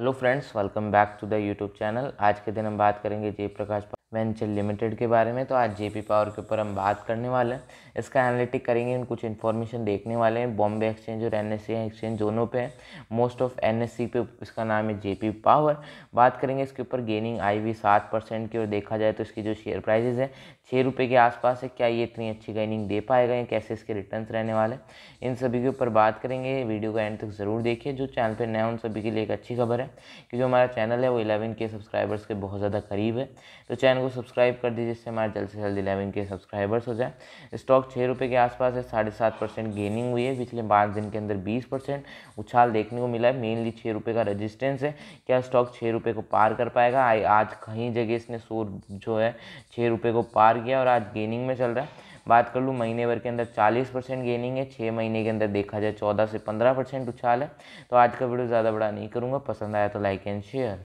hello friends welcome back to the YouTube channel आज के दिन हम बात करेंगे जयप्रकाश वेंचर लिमिटेड के बारे में तो आज जे पावर के ऊपर हम बात करने वाले हैं इसका एनालिटिक करेंगे कुछ इन्फॉर्मेशन देखने वाले हैं बॉम्बे एक्सचेंज और एन एक्सचेंज दोनों पे है मोस्ट ऑफ एन पे इसका नाम है जे पावर बात करेंगे इसके ऊपर गेनिंग आई हुई सात परसेंट की और देखा जाए तो इसकी जो शेयर प्राइजेज है छः रुपये के आसपास है क्या ये इतनी अच्छी गेनिंग दे पाएगा या कैसे इसके रिटर्न रहने वाले इन सभी के ऊपर बात करेंगे वीडियो को एंड तक ज़रूर देखिए जो चैनल पर नया उन सभी के लिए एक अच्छी खबर है कि जो हमारा चैनल है वो इलेवन के सब्सक्राइबर्स के बहुत ज़्यादा करीब है तो चैनल को सब्सक्राइब कर दीजिए जिससे हमारे जल्द से जल्द इलेवन के सब्सक्राइबर्स हो जाए स्टॉक छः रुपये के आसपास है साढ़े सात परसेंट गेनिंग हुई है पिछले पाँच दिन के अंदर बीस परसेंट उछाल देखने को मिला है मेनली छः रुपये का रजिस्टेंस है क्या स्टॉक छः रुपये को पार कर पाएगा आज कहीं जगह इसने सो जो है छः रुपये को पार किया और आज गेनिंग में चल रहा है बात कर लूँ महीने भर के अंदर 40 परसेंट गेनिंग है छः महीने के अंदर देखा जाए 14 से 15 परसेंट उछाल है तो आज का वीडियो ज़्यादा बड़ा नहीं करूँगा पसंद आया तो लाइक एंड शेयर